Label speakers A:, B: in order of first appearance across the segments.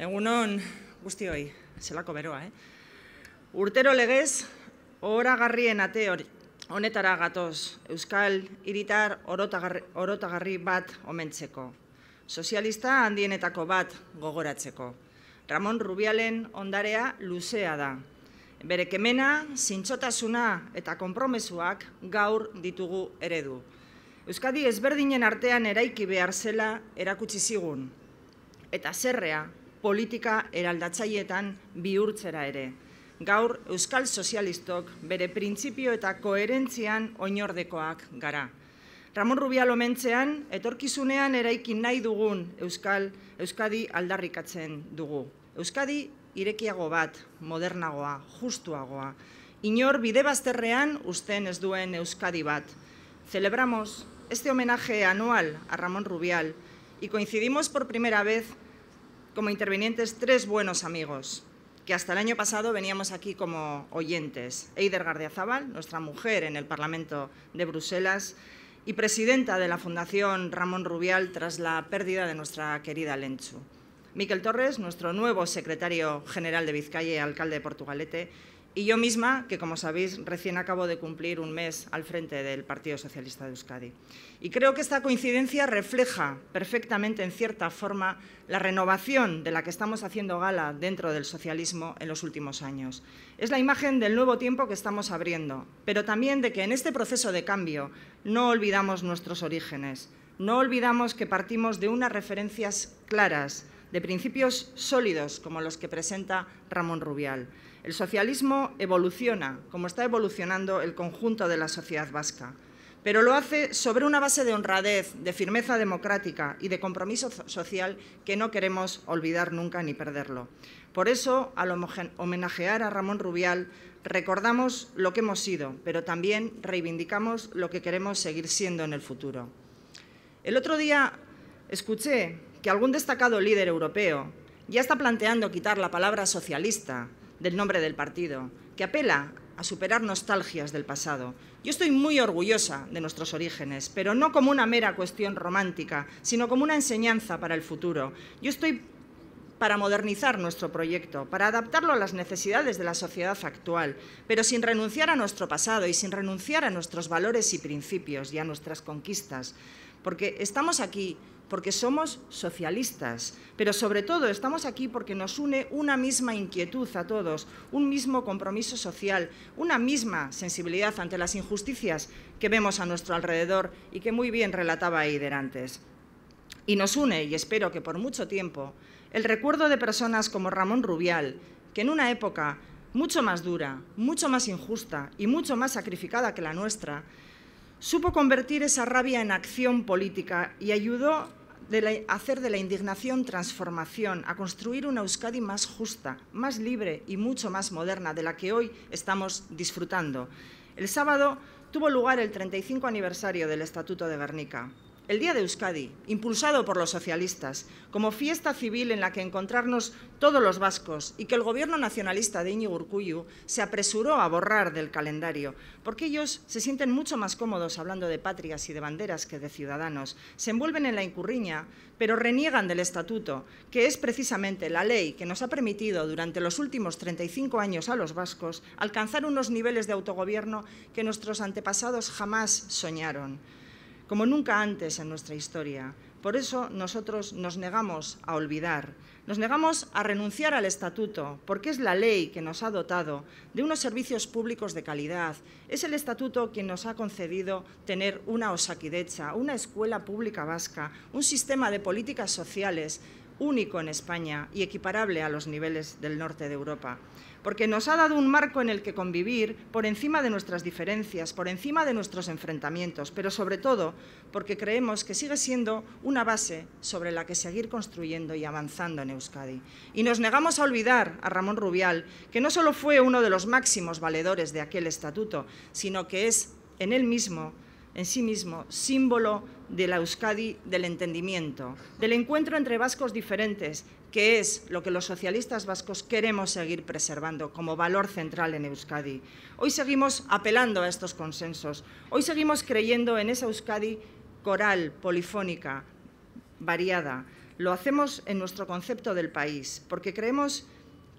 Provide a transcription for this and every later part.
A: Egunon, guzti hoi, zelako beroa, eh? Urtero legez, horra garrien ate hori. Honetara gatoz, Euskal hiritar orotagarri bat omentzeko. Sozialista handienetako bat gogoratzeko. Ramon Rubialen ondarea luzea da. Bere kemena, zintxotasuna eta konpromesuak gaur ditugu eredu. Euskadi ezberdinen artean eraiki behar zela erakutsi zigun. Eta zerrea, politika eraldatzaietan bihurtzera ere. Gaur Euskal Sozialistok bere printzipio eta koherentzian oinordekoak gara. Ramon Rubial omentzean, etorkizunean eraikin nahi dugun Euskal, Euskadi aldarrikatzen dugu. Euskadi irekiago bat, modernagoa, justuagoa. Inor bide bazterrean usten ez duen Euskadi bat. Celebramos este homenaje anual a Ramon Rubial y coincidimos por primera vez como intervinientes tres buenos amigos, que hasta el año pasado veníamos aquí como oyentes. Eider Gardiazabal, nuestra mujer en el Parlamento de Bruselas y presidenta de la Fundación Ramón Rubial tras la pérdida de nuestra querida Lenchu. Miquel Torres, nuestro nuevo secretario general de Vizcaya y alcalde de Portugalete, y yo misma, que como sabéis, recién acabo de cumplir un mes al frente del Partido Socialista de Euskadi. Y creo que esta coincidencia refleja perfectamente, en cierta forma, la renovación de la que estamos haciendo gala dentro del socialismo en los últimos años. Es la imagen del nuevo tiempo que estamos abriendo, pero también de que en este proceso de cambio no olvidamos nuestros orígenes, no olvidamos que partimos de unas referencias claras, de principios sólidos como los que presenta Ramón Rubial. El socialismo evoluciona, como está evolucionando el conjunto de la sociedad vasca, pero lo hace sobre una base de honradez, de firmeza democrática y de compromiso social que no queremos olvidar nunca ni perderlo. Por eso, al homenajear a Ramón Rubial, recordamos lo que hemos sido, pero también reivindicamos lo que queremos seguir siendo en el futuro. El otro día escuché que algún destacado líder europeo ya está planteando quitar la palabra socialista del nombre del partido, que apela a superar nostalgias del pasado. Yo estoy muy orgullosa de nuestros orígenes, pero no como una mera cuestión romántica, sino como una enseñanza para el futuro. Yo estoy para modernizar nuestro proyecto, para adaptarlo a las necesidades de la sociedad actual, pero sin renunciar a nuestro pasado y sin renunciar a nuestros valores y principios y a nuestras conquistas, porque estamos aquí porque somos socialistas, pero sobre todo estamos aquí porque nos une una misma inquietud a todos, un mismo compromiso social, una misma sensibilidad ante las injusticias que vemos a nuestro alrededor y que muy bien relataba Eider antes. Y nos une, y espero que por mucho tiempo, el recuerdo de personas como Ramón Rubial, que en una época mucho más dura, mucho más injusta y mucho más sacrificada que la nuestra, supo convertir esa rabia en acción política y ayudó de hacer de la indignación transformación, a construir una Euskadi más justa, más libre y mucho más moderna de la que hoy estamos disfrutando. El sábado tuvo lugar el 35 aniversario del Estatuto de Guernica el Día de Euskadi, impulsado por los socialistas, como fiesta civil en la que encontrarnos todos los vascos y que el gobierno nacionalista de Íñigo Urcuyu se apresuró a borrar del calendario, porque ellos se sienten mucho más cómodos hablando de patrias y de banderas que de ciudadanos, se envuelven en la incurriña, pero reniegan del estatuto, que es precisamente la ley que nos ha permitido durante los últimos 35 años a los vascos alcanzar unos niveles de autogobierno que nuestros antepasados jamás soñaron como nunca antes en nuestra historia. Por eso nosotros nos negamos a olvidar, nos negamos a renunciar al estatuto, porque es la ley que nos ha dotado de unos servicios públicos de calidad, es el estatuto quien nos ha concedido tener una osaquidecha, una escuela pública vasca, un sistema de políticas sociales único en España y equiparable a los niveles del norte de Europa, porque nos ha dado un marco en el que convivir por encima de nuestras diferencias, por encima de nuestros enfrentamientos, pero sobre todo porque creemos que sigue siendo una base sobre la que seguir construyendo y avanzando en Euskadi. Y nos negamos a olvidar a Ramón Rubial, que no solo fue uno de los máximos valedores de aquel estatuto, sino que es en él mismo en sí mismo símbolo de la Euskadi del entendimiento, del encuentro entre vascos diferentes, que es lo que los socialistas vascos queremos seguir preservando como valor central en Euskadi. Hoy seguimos apelando a estos consensos, hoy seguimos creyendo en esa Euskadi coral, polifónica, variada. Lo hacemos en nuestro concepto del país, porque creemos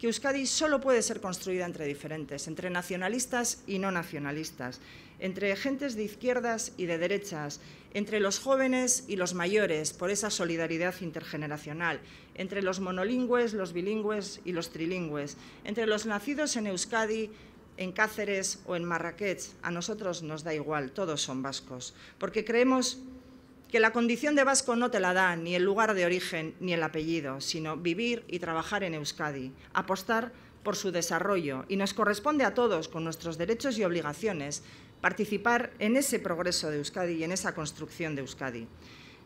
A: que Euskadi solo puede ser construida entre diferentes, entre nacionalistas y no nacionalistas, entre gentes de izquierdas y de derechas, entre los jóvenes y los mayores, por esa solidaridad intergeneracional, entre los monolingües, los bilingües y los trilingües, entre los nacidos en Euskadi, en Cáceres o en Marrakech, a nosotros nos da igual, todos son vascos, porque creemos que la condición de vasco no te la da ni el lugar de origen ni el apellido, sino vivir y trabajar en Euskadi, apostar por su desarrollo y nos corresponde a todos, con nuestros derechos y obligaciones, participar en ese progreso de Euskadi y en esa construcción de Euskadi.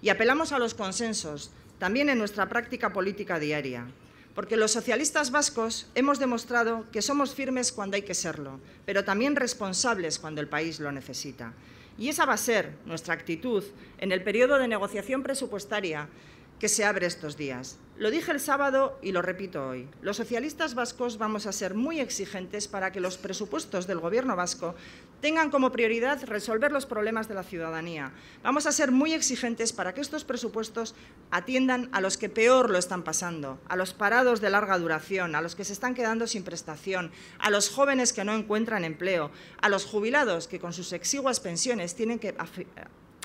A: Y apelamos a los consensos también en nuestra práctica política diaria, porque los socialistas vascos hemos demostrado que somos firmes cuando hay que serlo, pero también responsables cuando el país lo necesita. Y esa va a ser nuestra actitud en el periodo de negociación presupuestaria que se abre estos días. Lo dije el sábado y lo repito hoy. Los socialistas vascos vamos a ser muy exigentes para que los presupuestos del Gobierno vasco tengan como prioridad resolver los problemas de la ciudadanía. Vamos a ser muy exigentes para que estos presupuestos atiendan a los que peor lo están pasando, a los parados de larga duración, a los que se están quedando sin prestación, a los jóvenes que no encuentran empleo, a los jubilados que con sus exiguas pensiones tienen que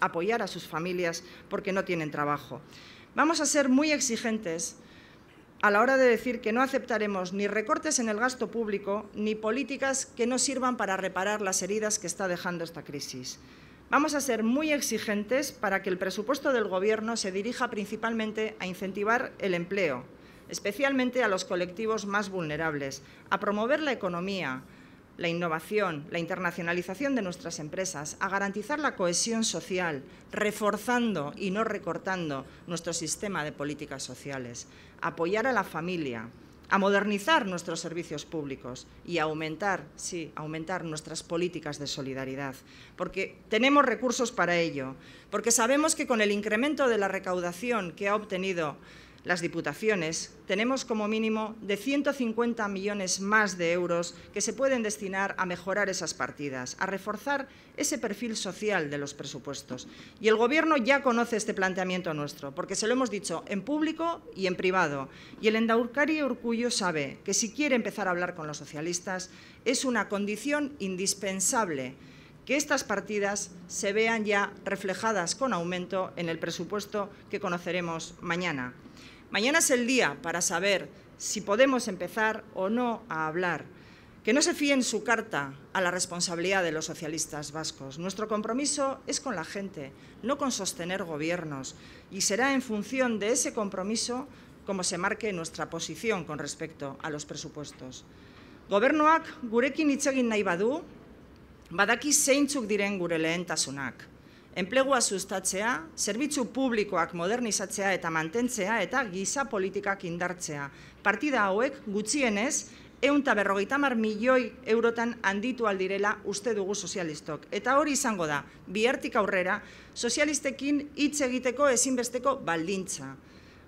A: apoyar a sus familias porque no tienen trabajo. Vamos a ser muy exigentes a la hora de decir que no aceptaremos ni recortes en el gasto público ni políticas que no sirvan para reparar las heridas que está dejando esta crisis. Vamos a ser muy exigentes para que el presupuesto del Gobierno se dirija principalmente a incentivar el empleo, especialmente a los colectivos más vulnerables, a promover la economía, la innovación, la internacionalización de nuestras empresas, a garantizar la cohesión social, reforzando y no recortando nuestro sistema de políticas sociales, apoyar a la familia, a modernizar nuestros servicios públicos y aumentar, sí, aumentar nuestras políticas de solidaridad, porque tenemos recursos para ello, porque sabemos que con el incremento de la recaudación que ha obtenido las diputaciones, tenemos como mínimo de 150 millones más de euros que se pueden destinar a mejorar esas partidas, a reforzar ese perfil social de los presupuestos. Y el Gobierno ya conoce este planteamiento nuestro, porque se lo hemos dicho en público y en privado. Y el endaurcario Urcullo sabe que si quiere empezar a hablar con los socialistas, es una condición indispensable que estas partidas se vean ya reflejadas con aumento en el presupuesto que conoceremos mañana. Mañana es el día para saber si podemos empezar o no a hablar. Que no se fíen su carta a la responsabilidad de los socialistas vascos. Nuestro compromiso es con la gente, no con sostener gobiernos. Y será en función de ese compromiso como se marque nuestra posición con respecto a los presupuestos. Gobernuak gurekin hitz egin nahi badaki zeintzuk diren gure lehentasunak. enplegua sustatzea, zerbitzu publikoak modernizatzea eta mantentzea eta giza politikak indartzea. Partida hauek gutxienez eunta berrogeita milioi eurotan handitu aldirela uste dugu sozialistok. Eta hori izango da, biartik aurrera, sozialistekin hitz egiteko ezinbesteko baldintza.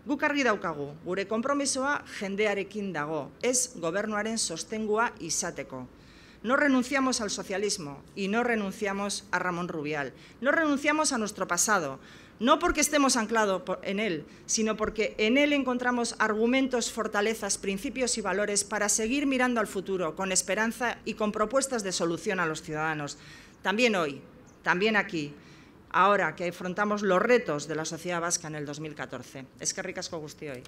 A: Guk argi daukagu, gure kompromisoa jendearekin dago, ez gobernuaren sostengua izateko. No renunciamos al socialismo y no renunciamos a Ramón Rubial. No renunciamos a nuestro pasado, no porque estemos anclados en él, sino porque en él encontramos argumentos, fortalezas, principios y valores para seguir mirando al futuro con esperanza y con propuestas de solución a los ciudadanos. También hoy, también aquí, ahora que afrontamos los retos de la sociedad vasca en el 2014. Es que ricasco gusti hoy.